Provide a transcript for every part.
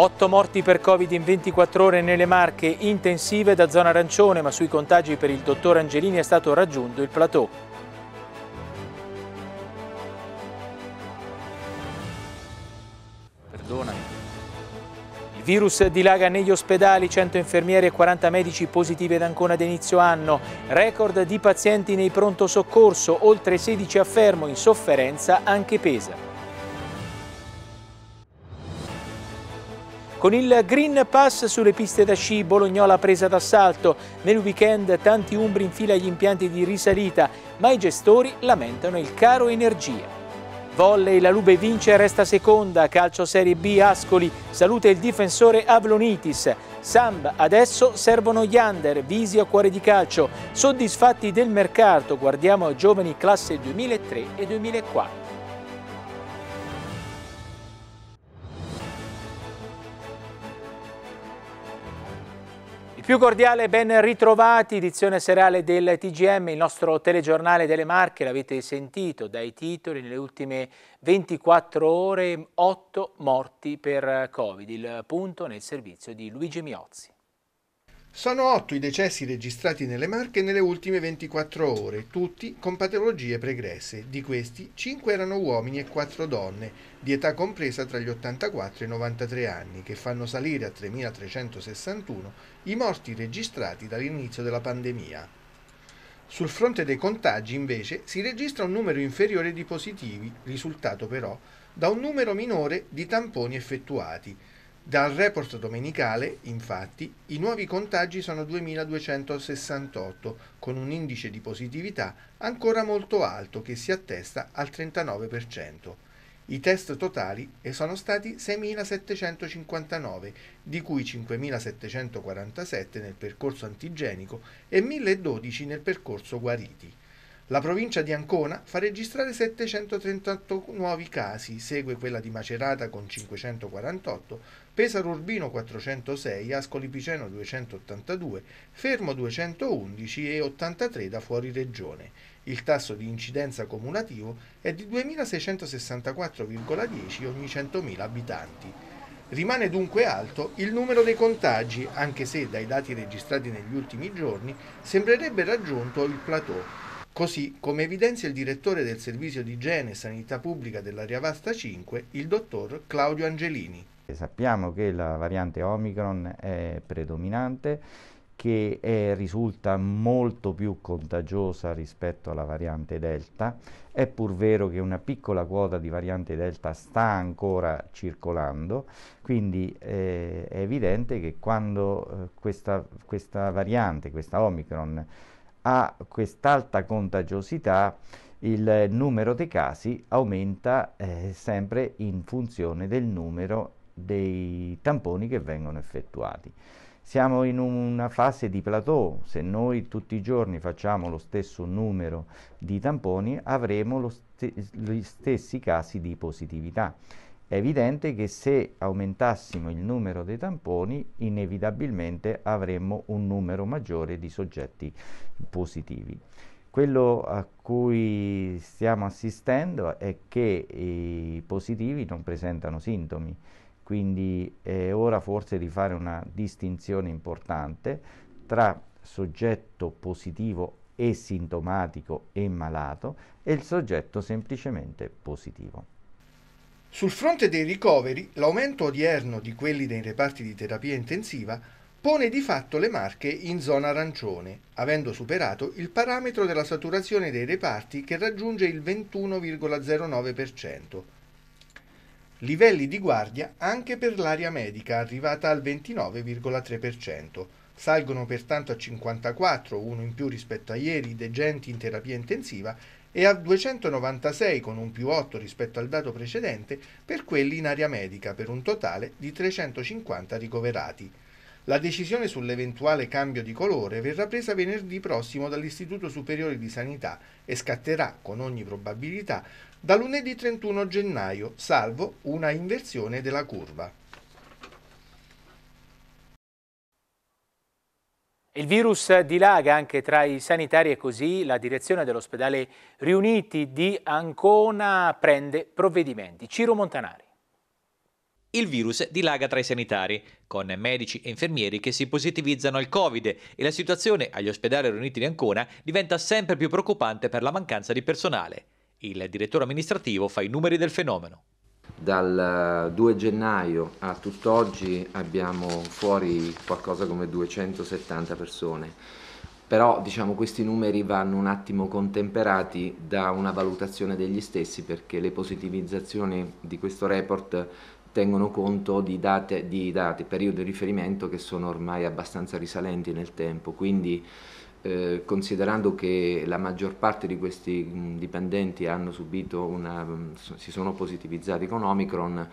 8 morti per Covid in 24 ore nelle Marche, intensive da zona arancione, ma sui contagi per il dottor Angelini è stato raggiunto il plateau. Perdonami. Il virus dilaga negli ospedali, 100 infermieri e 40 medici positivi ad Ancona ad inizio anno. Record di pazienti nei pronto soccorso, oltre 16 a fermo, in sofferenza anche Pesa. Con il Green Pass sulle piste da sci, Bolognola presa d'assalto. Nel weekend tanti umbri in fila agli impianti di risalita, ma i gestori lamentano il caro energia. Volley, la Lube vince e resta seconda, calcio Serie B Ascoli, saluta il difensore Avlonitis. Samba, adesso servono gli under, visi a cuore di calcio. Soddisfatti del mercato, guardiamo a giovani classe 2003 e 2004. Più cordiale ben ritrovati, edizione serale del TGM, il nostro telegiornale delle Marche, l'avete sentito dai titoli, nelle ultime 24 ore 8 morti per Covid, il punto nel servizio di Luigi Miozzi. Sono 8 i decessi registrati nelle Marche nelle ultime 24 ore, tutti con patologie pregresse. Di questi 5 erano uomini e 4 donne, di età compresa tra gli 84 e i 93 anni, che fanno salire a 3.361 i morti registrati dall'inizio della pandemia. Sul fronte dei contagi, invece, si registra un numero inferiore di positivi, risultato però da un numero minore di tamponi effettuati, dal report domenicale, infatti, i nuovi contagi sono 2.268, con un indice di positività ancora molto alto che si attesta al 39%. I test totali sono stati 6.759, di cui 5.747 nel percorso antigenico e 1.012 nel percorso guariti. La provincia di Ancona fa registrare 738 nuovi casi, segue quella di Macerata con 548, Pesaro Urbino 406, Ascoli Piceno 282, Fermo 211 e 83 da fuori regione. Il tasso di incidenza cumulativo è di 2664,10 ogni 100.000 abitanti. Rimane dunque alto il numero dei contagi, anche se dai dati registrati negli ultimi giorni sembrerebbe raggiunto il plateau Così come evidenzia il direttore del Servizio di Igiene e Sanità Pubblica dell'area vasta 5, il dottor Claudio Angelini. Sappiamo che la variante Omicron è predominante, che è, risulta molto più contagiosa rispetto alla variante Delta. È pur vero che una piccola quota di variante Delta sta ancora circolando, quindi eh, è evidente che quando eh, questa, questa variante, questa Omicron, a quest'alta contagiosità il numero dei casi aumenta eh, sempre in funzione del numero dei tamponi che vengono effettuati. Siamo in una fase di plateau, se noi tutti i giorni facciamo lo stesso numero di tamponi avremo st gli stessi casi di positività. È evidente che se aumentassimo il numero dei tamponi, inevitabilmente avremmo un numero maggiore di soggetti positivi. Quello a cui stiamo assistendo è che i positivi non presentano sintomi, quindi è ora forse di fare una distinzione importante tra soggetto positivo e sintomatico e malato e il soggetto semplicemente positivo. Sul fronte dei ricoveri, l'aumento odierno di quelli dei reparti di terapia intensiva pone di fatto le Marche in zona arancione, avendo superato il parametro della saturazione dei reparti che raggiunge il 21,09%. Livelli di guardia anche per l'area medica arrivata al 29,3%. Salgono pertanto a 54, uno in più rispetto a ieri, degenti in terapia intensiva e a 296 con un più 8 rispetto al dato precedente per quelli in area medica per un totale di 350 ricoverati. La decisione sull'eventuale cambio di colore verrà presa venerdì prossimo dall'Istituto Superiore di Sanità e scatterà, con ogni probabilità, da lunedì 31 gennaio, salvo una inversione della curva. Il virus dilaga anche tra i sanitari e così la direzione dell'ospedale Riuniti di Ancona prende provvedimenti. Ciro Montanari. Il virus dilaga tra i sanitari, con medici e infermieri che si positivizzano al Covid e la situazione agli ospedali riuniti di Ancona diventa sempre più preoccupante per la mancanza di personale. Il direttore amministrativo fa i numeri del fenomeno dal 2 eh, gennaio a tutt'oggi abbiamo fuori qualcosa come 270 persone, però diciamo, questi numeri vanno un attimo contemperati da una valutazione degli stessi perché le positivizzazioni di questo report tengono conto di date, di date periodi di riferimento che sono ormai abbastanza risalenti nel tempo, quindi eh, considerando che la maggior parte di questi mh, mm, dipendenti una, mh, mm, si sono positivizzati con Omicron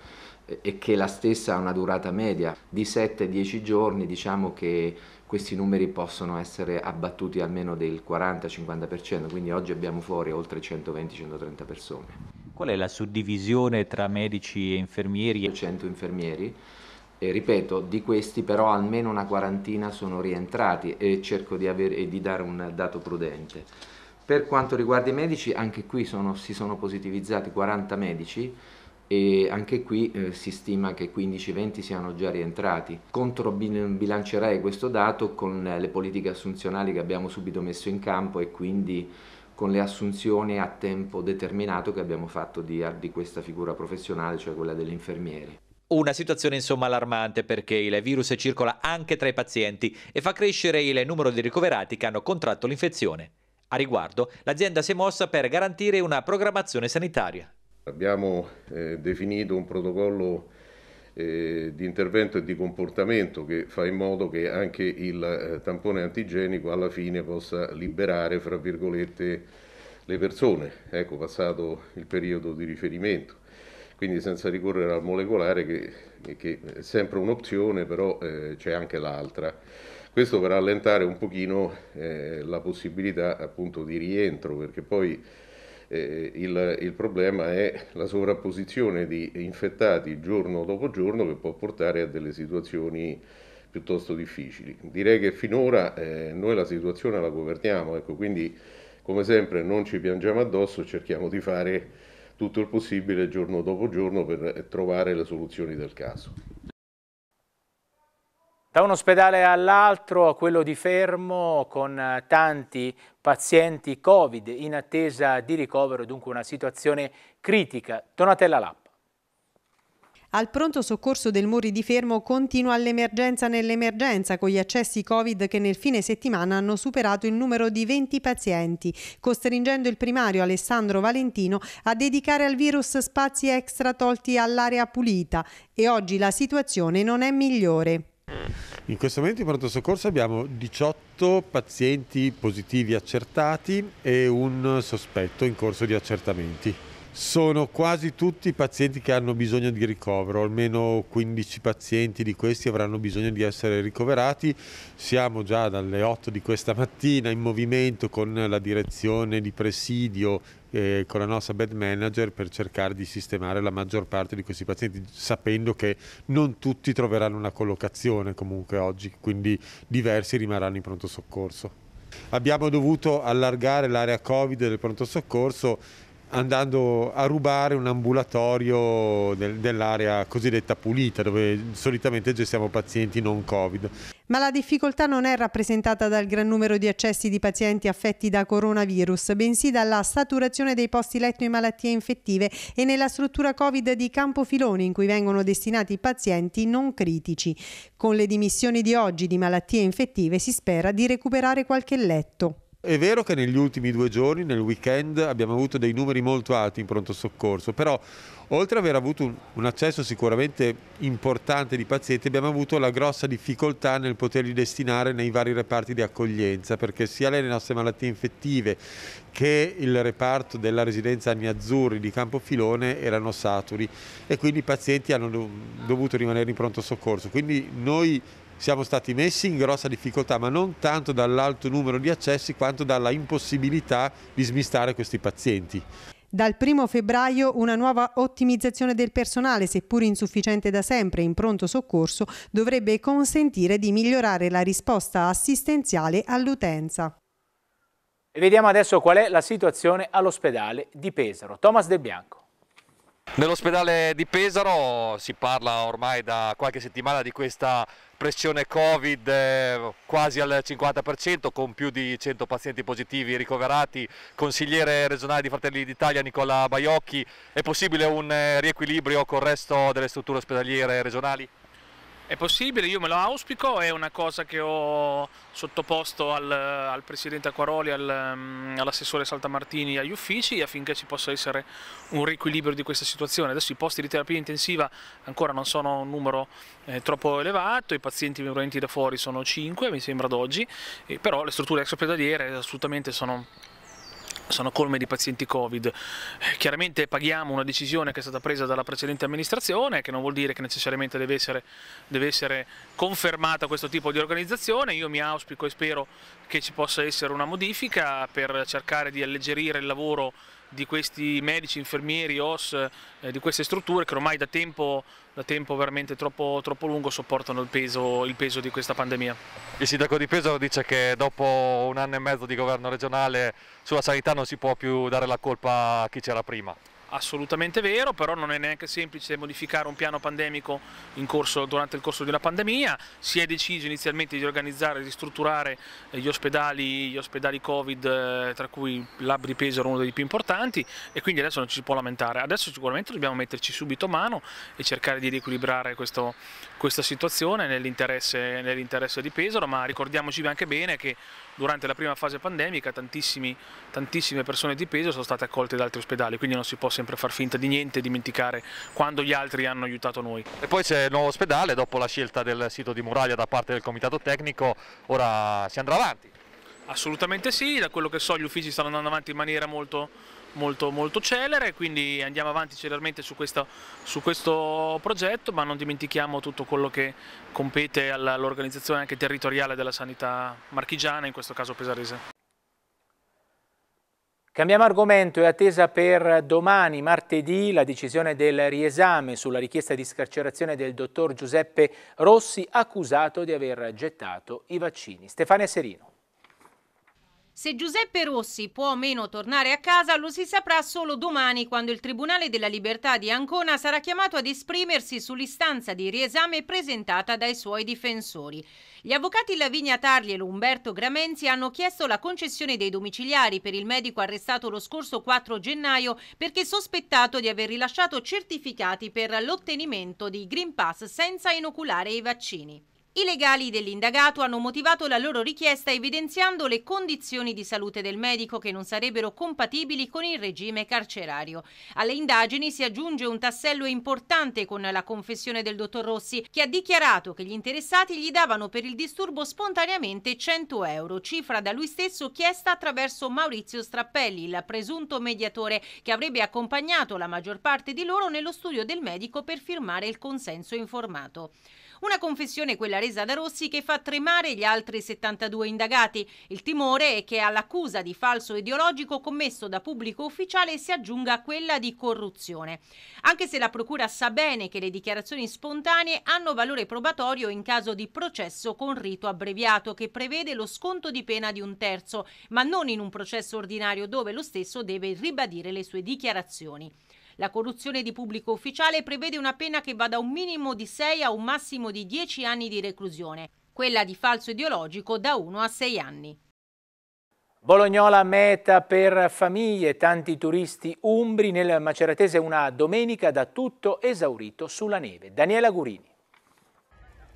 eh, e che la stessa ha una durata media di 7-10 giorni, diciamo che questi numeri possono essere abbattuti almeno del 40-50%, quindi oggi abbiamo fuori oltre 120-130 persone. Qual è la suddivisione tra medici e infermieri? 100 infermieri e ripeto, di questi però almeno una quarantina sono rientrati e cerco di, avere, di dare un dato prudente. Per quanto riguarda i medici, anche qui sono, si sono positivizzati 40 medici e anche qui eh, si stima che 15-20 siano già rientrati. Controbilancerei questo dato con le politiche assunzionali che abbiamo subito messo in campo e quindi con le assunzioni a tempo determinato che abbiamo fatto di, di questa figura professionale, cioè quella degli infermieri. Una situazione insomma allarmante perché il virus circola anche tra i pazienti e fa crescere il numero di ricoverati che hanno contratto l'infezione. A riguardo, l'azienda si è mossa per garantire una programmazione sanitaria. Abbiamo eh, definito un protocollo eh, di intervento e di comportamento che fa in modo che anche il eh, tampone antigenico alla fine possa liberare, fra virgolette, le persone, ecco, passato il periodo di riferimento quindi senza ricorrere al molecolare che, che è sempre un'opzione, però eh, c'è anche l'altra. Questo per allentare un pochino eh, la possibilità appunto di rientro, perché poi eh, il, il, problema è la sovrapposizione di infettati giorno dopo giorno che può portare a delle situazioni piuttosto difficili. Direi che finora eh, noi la situazione la governiamo, ecco, quindi come sempre non ci piangiamo addosso, cerchiamo di fare tutto il possibile giorno dopo giorno per eh, trovare le soluzioni del caso. Da un ospedale all'altro, quello di Fermo, con eh, tanti pazienti Covid in attesa di ricovero, dunque una situazione critica. Donatella Lapp. Al pronto soccorso del Muri di Fermo continua l'emergenza nell'emergenza con gli accessi Covid che nel fine settimana hanno superato il numero di 20 pazienti, costringendo il primario Alessandro Valentino a dedicare al virus spazi extra tolti all'area pulita e oggi la situazione non è migliore. In questo momento in pronto soccorso abbiamo 18 pazienti positivi accertati e un sospetto in corso di accertamenti. Sono quasi tutti i pazienti che hanno bisogno di ricovero, almeno 15 pazienti di questi avranno bisogno di essere ricoverati. Siamo già dalle 8 di questa mattina in movimento con la direzione di presidio e eh, con la nostra bed manager per cercare di sistemare la maggior parte di questi pazienti, sapendo che non tutti troveranno una collocazione comunque oggi, quindi diversi rimarranno in pronto soccorso. Abbiamo dovuto allargare l'area Covid del pronto soccorso andando a rubare un ambulatorio del, dell'area cosiddetta pulita dove solitamente gestiamo pazienti non covid. Ma la difficoltà non è rappresentata dal gran numero di accessi di pazienti affetti da coronavirus, bensì dalla saturazione dei posti letto in malattie infettive e nella struttura Covid di Campofiloni in cui vengono destinati i pazienti non critici. Con le dimissioni di oggi di malattie infettive si spera di recuperare qualche letto. È vero che negli ultimi due giorni, nel weekend, abbiamo avuto dei numeri molto alti in pronto soccorso, però oltre ad aver avuto un, un accesso sicuramente importante di pazienti, abbiamo avuto la grossa difficoltà nel poterli destinare nei vari reparti di accoglienza, perché sia le nostre malattie infettive che il reparto della residenza Agni Azzurri di Campofilone erano saturi e quindi i pazienti hanno dovuto rimanere in pronto soccorso. Quindi noi siamo stati messi in grossa difficoltà, ma non tanto dall'alto numero di accessi quanto dalla impossibilità di smistare questi pazienti. Dal 1 febbraio una nuova ottimizzazione del personale, seppur insufficiente da sempre in pronto soccorso, dovrebbe consentire di migliorare la risposta assistenziale all'utenza. vediamo adesso qual è la situazione all'ospedale di Pesaro. Thomas De Bianco. Nell'ospedale di Pesaro si parla ormai da qualche settimana di questa pressione Covid eh, quasi al 50% con più di 100 pazienti positivi ricoverati. Consigliere regionale di Fratelli d'Italia Nicola Baiocchi, è possibile un eh, riequilibrio col resto delle strutture ospedaliere regionali? È possibile, io me lo auspico, è una cosa che ho sottoposto al, al Presidente Acquaroli, al, mm, all'assessore Saltamartini, e agli uffici affinché ci possa essere un riequilibrio di questa situazione. Adesso i posti di terapia intensiva ancora non sono un numero eh, troppo elevato, i pazienti provenienti da fuori sono 5 mi sembra ad oggi, però le strutture ex ospedaliere assolutamente sono sono colme di pazienti Covid. Eh, chiaramente paghiamo una decisione che è stata presa dalla precedente amministrazione, che non vuol dire che necessariamente deve essere, deve essere confermata questo tipo di organizzazione. Io mi auspico e spero che ci possa essere una modifica per cercare di alleggerire il lavoro di questi medici, infermieri, OS, eh, di queste strutture che ormai da tempo, da tempo veramente troppo, troppo, lungo sopportano il peso, il peso di questa pandemia. Il sindaco di Pesaro dice che dopo un anno e mezzo di governo regionale sulla sanità non si può più dare la colpa a chi c'era prima assolutamente vero, però non è neanche semplice modificare un piano pandemico corso, durante il corso di una pandemia, si è deciso inizialmente di organizzare e ristrutturare eh, gli ospedali, gli ospedali Covid, eh, tra cui di Pesaro uno dei più importanti e quindi adesso non ci si può lamentare, adesso sicuramente dobbiamo metterci subito mano e cercare di riequilibrare questo, questa situazione nell'interesse nell di Pesaro, ma ricordiamoci anche bene che durante la prima fase pandemica tantissime persone di peso sono state accolte da altri ospedali, quindi non si può sempre far finta di niente e dimenticare quando gli altri hanno aiutato noi. E poi c'è il nuovo ospedale, dopo la scelta del sito di Muraglia da parte del comitato tecnico, ora si andrà avanti? Assolutamente sì, da quello che so gli uffici stanno andando avanti in maniera molto molto, molto celere, quindi andiamo avanti celermente su, questa, su questo progetto, ma non dimentichiamo tutto quello che compete all'organizzazione anche territoriale della sanità marchigiana, in questo caso pesarese. Cambiamo argomento, è attesa per domani, martedì, la decisione del riesame sulla richiesta di scarcerazione del dottor Giuseppe Rossi, accusato di aver gettato i vaccini. Stefania Serino. Se Giuseppe Rossi può o meno tornare a casa lo si saprà solo domani quando il Tribunale della Libertà di Ancona sarà chiamato ad esprimersi sull'istanza di riesame presentata dai suoi difensori. Gli avvocati Lavinia Tarli e Umberto Gramenzi hanno chiesto la concessione dei domiciliari per il medico arrestato lo scorso 4 gennaio perché sospettato di aver rilasciato certificati per l'ottenimento di Green Pass senza inoculare i vaccini. I legali dell'indagato hanno motivato la loro richiesta evidenziando le condizioni di salute del medico che non sarebbero compatibili con il regime carcerario. Alle indagini si aggiunge un tassello importante con la confessione del dottor Rossi, che ha dichiarato che gli interessati gli davano per il disturbo spontaneamente 100 euro, cifra da lui stesso chiesta attraverso Maurizio Strappelli, il presunto mediatore che avrebbe accompagnato la maggior parte di loro nello studio del medico per firmare il consenso informato. Una confessione quella resa da Rossi che fa tremare gli altri 72 indagati. Il timore è che all'accusa di falso ideologico commesso da pubblico ufficiale si aggiunga quella di corruzione. Anche se la procura sa bene che le dichiarazioni spontanee hanno valore probatorio in caso di processo con rito abbreviato che prevede lo sconto di pena di un terzo, ma non in un processo ordinario dove lo stesso deve ribadire le sue dichiarazioni. La corruzione di pubblico ufficiale prevede una pena che va da un minimo di 6 a un massimo di 10 anni di reclusione, quella di falso ideologico da 1 a 6 anni. Bolognola meta per famiglie, tanti turisti umbri, nel Maceratese una domenica da tutto esaurito sulla neve. Daniela Gurini.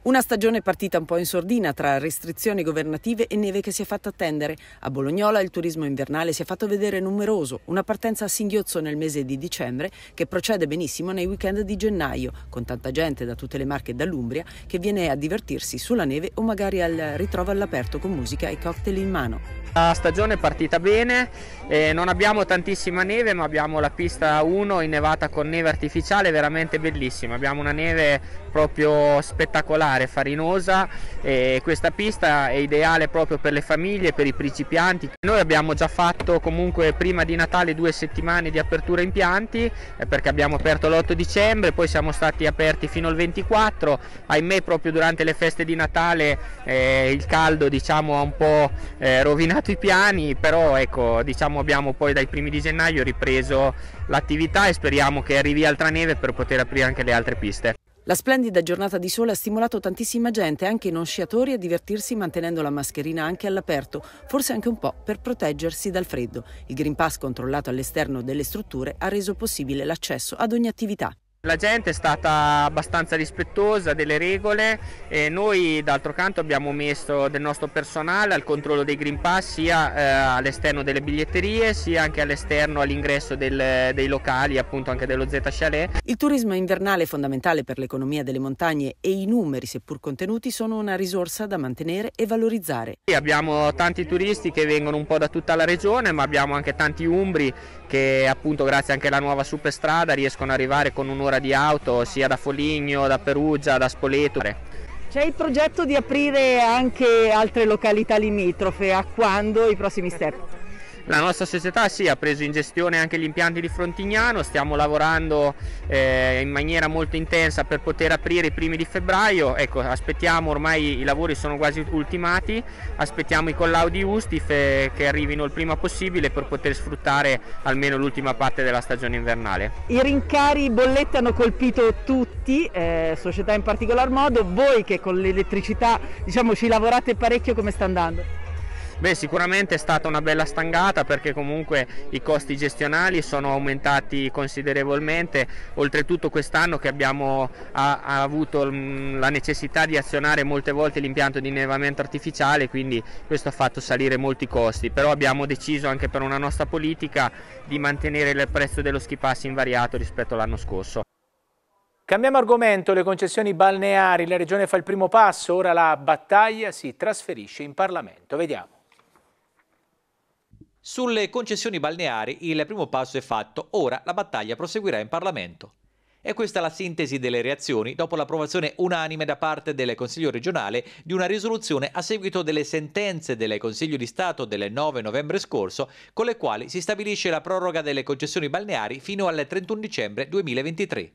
Una stagione partita un po' in sordina tra restrizioni governative e neve che si è fatta attendere. A Bolognola il turismo invernale si è fatto vedere numeroso, una partenza a singhiozzo nel mese di dicembre che procede benissimo nei weekend di gennaio, con tanta gente da tutte le marche e dall'Umbria che viene a divertirsi sulla neve o magari al ritrovo all'aperto con musica e cocktail in mano. La stagione è partita bene, eh, non abbiamo tantissima neve ma abbiamo la pista 1 innevata con neve artificiale veramente bellissima, abbiamo una neve proprio spettacolare, farinosa e questa pista è ideale proprio per le famiglie, per i principianti. Noi abbiamo già fatto comunque prima di Natale due settimane di apertura impianti eh, perché abbiamo aperto l'8 dicembre, poi siamo stati aperti fino al 24, ahimè proprio durante le feste di Natale eh, il caldo diciamo ha un po' eh, rovinato cambiato i piani, però ecco, diciamo abbiamo poi dai primi di gennaio ripreso l'attività e speriamo che arrivi altra neve per poter aprire anche le altre piste. La splendida giornata di sole ha stimolato tantissima gente, anche non sciatori, a divertirsi mantenendo la mascherina anche all'aperto, forse anche un po' per proteggersi dal freddo. Il Green Pass controllato all'esterno delle strutture ha reso possibile l'accesso ad ogni attività. La gente è stata abbastanza rispettosa delle regole e noi d'altro canto abbiamo messo del nostro personale al controllo dei Green Pass sia eh, all'esterno delle biglietterie sia anche all'esterno all'ingresso del, dei locali appunto anche dello Z Chalet. Il turismo invernale è fondamentale per l'economia delle montagne e i numeri seppur contenuti sono una risorsa da mantenere e valorizzare. Sì, abbiamo tanti turisti che vengono un po' da tutta la regione ma abbiamo anche tanti umbri che appunto grazie anche alla nuova superstrada riescono ad arrivare con un'ora un'ora di auto sia da Foligno, da Perugia, da Spoleto. C'è il progetto di aprire anche altre località limitrofe, a quando i prossimi step? La nostra società sì, ha preso in gestione anche gli impianti di Frontignano, stiamo lavorando eh, in maniera molto intensa per poter aprire i primi di febbraio, ecco, aspettiamo ormai i lavori sono quasi ultimati, aspettiamo i collaudi USTIF eh, che arrivino il prima possibile per poter sfruttare almeno l'ultima parte della stagione invernale. I rincari bollette hanno colpito tutti, eh, società in particolar modo, voi che con l'elettricità diciamo, ci lavorate parecchio come sta andando? Beh, sicuramente è stata una bella stangata perché comunque i costi gestionali sono aumentati considerevolmente, oltretutto quest'anno che abbiamo ha, ha avuto mm, la necessità di azionare molte volte l'impianto di innevamento artificiale, quindi questo ha fatto salire molti costi, però abbiamo deciso anche per una nostra politica di mantenere il prezzo dello ski pass invariato rispetto all'anno scorso. Cambiamo argomento, le concessioni balneari, la regione fa il primo passo, ora la battaglia si trasferisce in Parlamento, vediamo. Sulle concessioni balneari il primo passo è fatto, ora la battaglia proseguirà in Parlamento. E questa è la sintesi delle reazioni dopo l'approvazione unanime da parte del Consiglio regionale di una risoluzione a seguito delle sentenze del Consiglio di Stato del 9 novembre scorso, con le quali si stabilisce la proroga delle concessioni balneari fino al 31 dicembre 2023.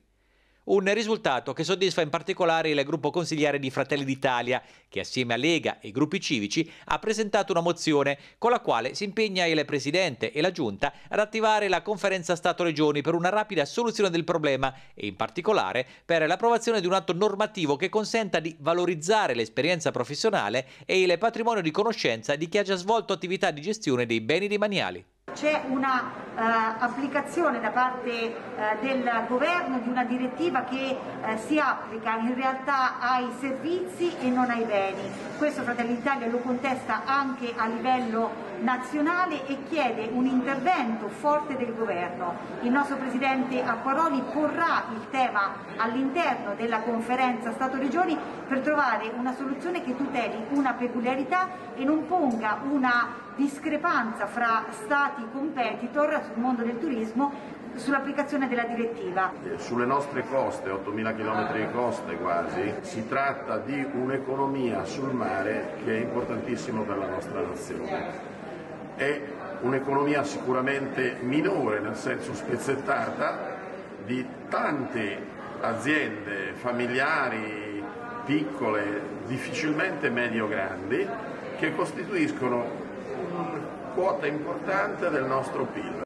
Un risultato che soddisfa in particolare il gruppo consigliare di Fratelli d'Italia, che assieme a Lega e gruppi civici ha presentato una mozione con la quale si impegna il Presidente e la Giunta ad attivare la conferenza Stato-Regioni per una rapida soluzione del problema e in particolare per l'approvazione di un atto normativo che consenta di valorizzare l'esperienza professionale e il patrimonio di conoscenza di chi ha già svolto attività di gestione dei beni demaniali. C'è un'applicazione eh, uh, da parte uh, del governo di una direttiva che uh, si applica in realtà ai servizi e non ai beni. Questo Fratelli d'Italia lo contesta anche a livello nazionale e chiede un intervento forte del governo. Il nostro Presidente Acquaroli porrà il tema all'interno della conferenza Stato-Regioni per trovare una soluzione che tuteli una peculiarità e non ponga una discrepanza fra stati competitor sul mondo del turismo sull'applicazione della direttiva. Eh, sulle nostre coste, 8.000 km di coste quasi, si tratta di un'economia sul mare che è importantissima per la nostra nazione. È un'economia sicuramente minore, nel senso spezzettata, di tante aziende familiari, piccole, difficilmente medio-grandi, che costituiscono quota importante del nostro PIL.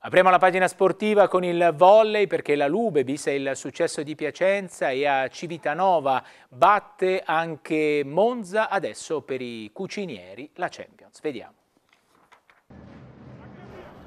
Apriamo la pagina sportiva con il volley perché la Lube vista il successo di Piacenza e a Civitanova batte anche Monza adesso per i cucinieri la Champions. Vediamo.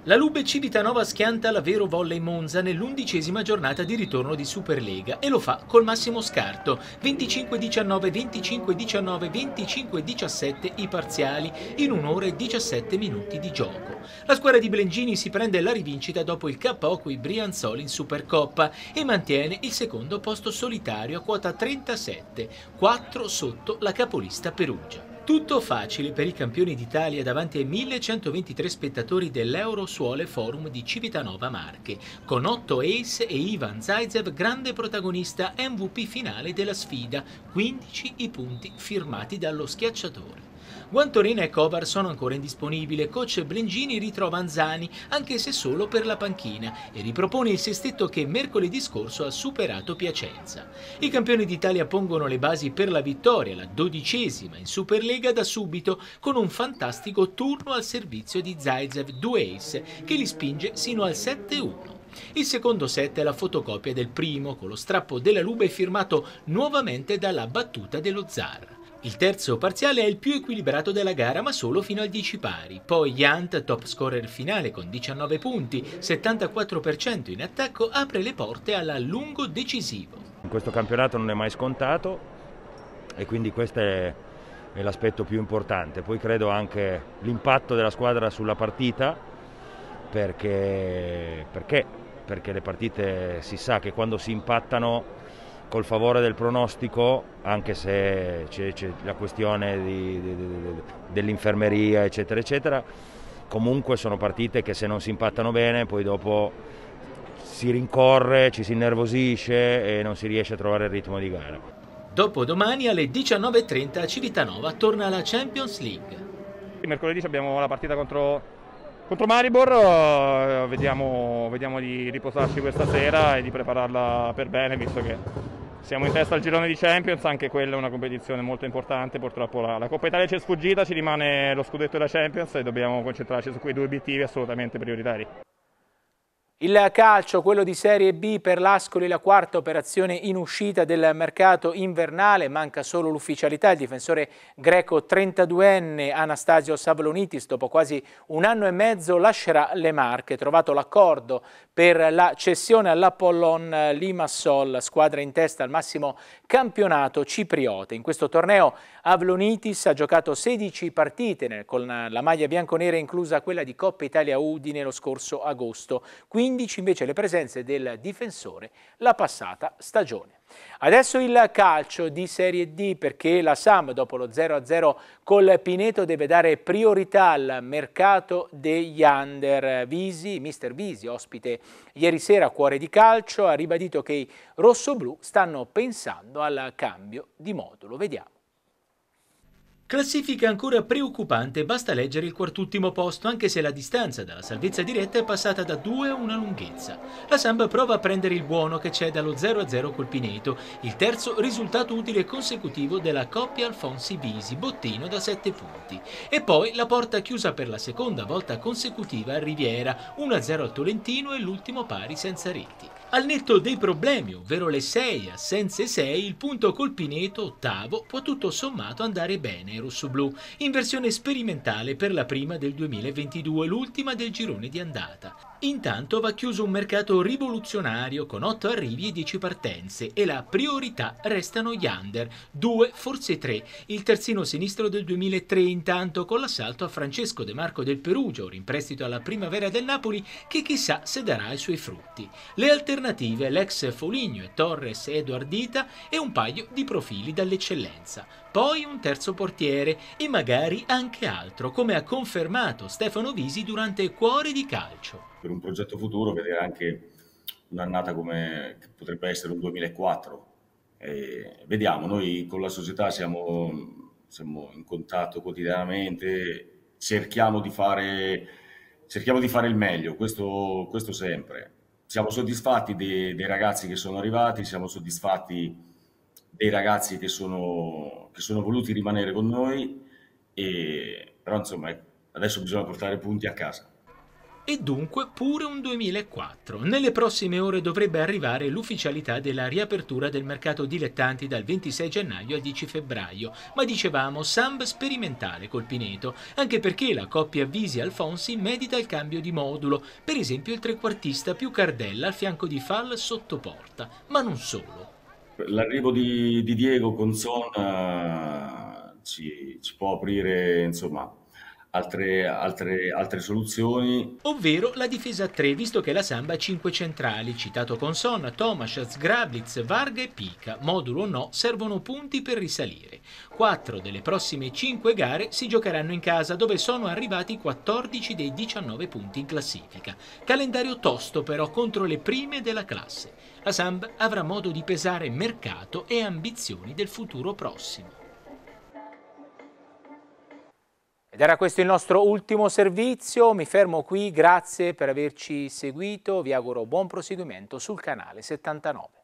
La Lube Civitanova schianta la Vero Volley Monza nell'undicesima giornata di ritorno di Superlega e lo fa col massimo scarto 25-19, 25-19, 25-17 i parziali in un'ora e 17 minuti di gioco. La squadra di Blengini si prende la rivincita dopo il KO coi Brianzoli in Supercoppa e mantiene il secondo posto solitario a quota 37, 4 sotto la capolista Perugia. Tutto facile per i campioni d'Italia davanti ai 1123 spettatori dell'Eurosuole Forum di Civitanova Marche, con Otto ace e Ivan Zaitsev grande protagonista MVP finale della sfida, 15 i punti firmati dallo schiacciatore. Guantorina e Kovar sono ancora indisponibile, coach Blengini ritrova Anzani anche se solo per la panchina e ripropone il sestetto che mercoledì scorso ha superato Piacenza. I campioni d'Italia pongono le basi per la vittoria, la dodicesima in Superlega da subito, con un fantastico turno al servizio di Zaitsev Duace che li spinge sino al 7-1. Il secondo set è la fotocopia del primo, con lo strappo della Lube firmato nuovamente dalla battuta dello Zar. Il terzo parziale è il più equilibrato della gara ma solo fino al 10 pari, poi Jant, top scorer finale con 19 punti, 74% in attacco, apre le porte all'allungo decisivo. In questo campionato non è mai scontato e quindi questo è, è l'aspetto più importante, poi credo anche l'impatto della squadra sulla partita perché, perché, perché le partite si sa che quando si impattano col favore del pronostico, anche se c'è, c'è la questione di, di, di, dell'infermeria, eccetera, eccetera, comunque sono partite che se non si impattano bene, poi dopo si rincorre, ci si innervosisce e non si riesce a trovare il ritmo di gara. Dopodomani alle 19.30 a Civitanova torna alla Champions League. Mercoledì abbiamo la partita contro, contro Maribor, eh, vediamo, vediamo di riposarci questa sera e di prepararla per bene, visto che siamo in testa al girone di Champions, anche quella è una competizione molto importante, purtroppo la, la Coppa Italia ci è sfuggita, ci rimane lo scudetto della Champions e dobbiamo concentrarci su quei due obiettivi assolutamente prioritari. Il calcio, quello di Serie B per l'Ascoli, la quarta operazione in uscita del mercato invernale, manca solo l'ufficialità. Il difensore greco 32enne Anastasio Savlonitis, dopo quasi un anno e mezzo, lascerà le Marche. Trovato l'accordo per la cessione all'Apollon Limassol, squadra in testa al massimo campionato cipriote. In questo torneo Avlonitis ha giocato 16 partite con la maglia bianconera inclusa quella di Coppa Italia Udine lo scorso agosto, 15 invece le presenze del difensore la passata stagione. Adesso il calcio di Serie D perché la SAM dopo lo 0-0 col Pineto deve dare priorità al mercato degli under. Visi, mister Visi, ospite ieri sera a Cuore di Calcio, ha ribadito che i rossoblù stanno pensando al cambio di modulo. Vediamo. Classifica ancora preoccupante, basta leggere il quartultimo posto, anche se la distanza dalla salvezza diretta è passata da 2 a una lunghezza. La Samba prova a prendere il buono che c'è dallo 0-0 col Pineto, il terzo risultato utile consecutivo della coppia Alfonsi Bisi, bottino da 7 punti. E poi la porta chiusa per la seconda volta consecutiva a Riviera, 1-0 al Tolentino e l'ultimo pari senza reti. Al netto dei problemi, ovvero le 6 assenze 6, il punto col Pineto ottavo può tutto sommato andare bene ai rossoblù, in versione sperimentale per la prima del 2022, l'ultima del girone di andata. Intanto va chiuso un mercato rivoluzionario con 8 arrivi e 10 partenze e la priorità restano gli under, 2 forse 3. Il terzino sinistro del 2003 intanto con l'assalto a Francesco De Marco del Perugia, ora in prestito alla primavera del Napoli che chissà se darà i suoi frutti. Le alternative l'ex Foligno e Torres e Eduard e un paio di profili dall'eccellenza. Poi un terzo portiere e magari anche altro, come ha confermato Stefano Visi durante Cuore di Calcio per un progetto futuro vedere anche un'annata come potrebbe essere un 2004. E vediamo, noi con la società siamo, siamo in contatto quotidianamente, cerchiamo di fare, cerchiamo di fare il meglio, questo, questo sempre. Siamo soddisfatti dei, dei, ragazzi che sono arrivati, siamo soddisfatti dei ragazzi che sono, che sono voluti rimanere con noi, e, però insomma ecco, adesso bisogna portare punti a casa e dunque pure un 2004. Nelle prossime ore dovrebbe arrivare l'ufficialità della riapertura del mercato dilettanti dal 26 gennaio al 10 febbraio, ma dicevamo samba sperimentale col Pineto, anche perché la coppia Visi-Alfonsi medita il cambio di modulo, per esempio il trequartista più Cardella al fianco di Fall porta, ma non solo. L'arrivo di, di Diego con Zona eh, ci, ci può aprire insomma, altre, altre, altre soluzioni. Ovvero la difesa a 3, visto che la Samba ha 5 centrali, citato con Sonna, Tomas, Zgrablitz, Varga e Pica, modulo o no, servono punti per risalire. 4 delle prossime 5 gare si giocheranno in casa, dove sono arrivati 14 dei 19 punti in classifica. Calendario tosto però contro le prime della classe. La Samba avrà modo di pesare mercato e ambizioni del futuro prossimo. Ed era questo il nostro ultimo servizio, mi fermo qui, grazie per averci seguito, vi auguro buon proseguimento sul canale 79.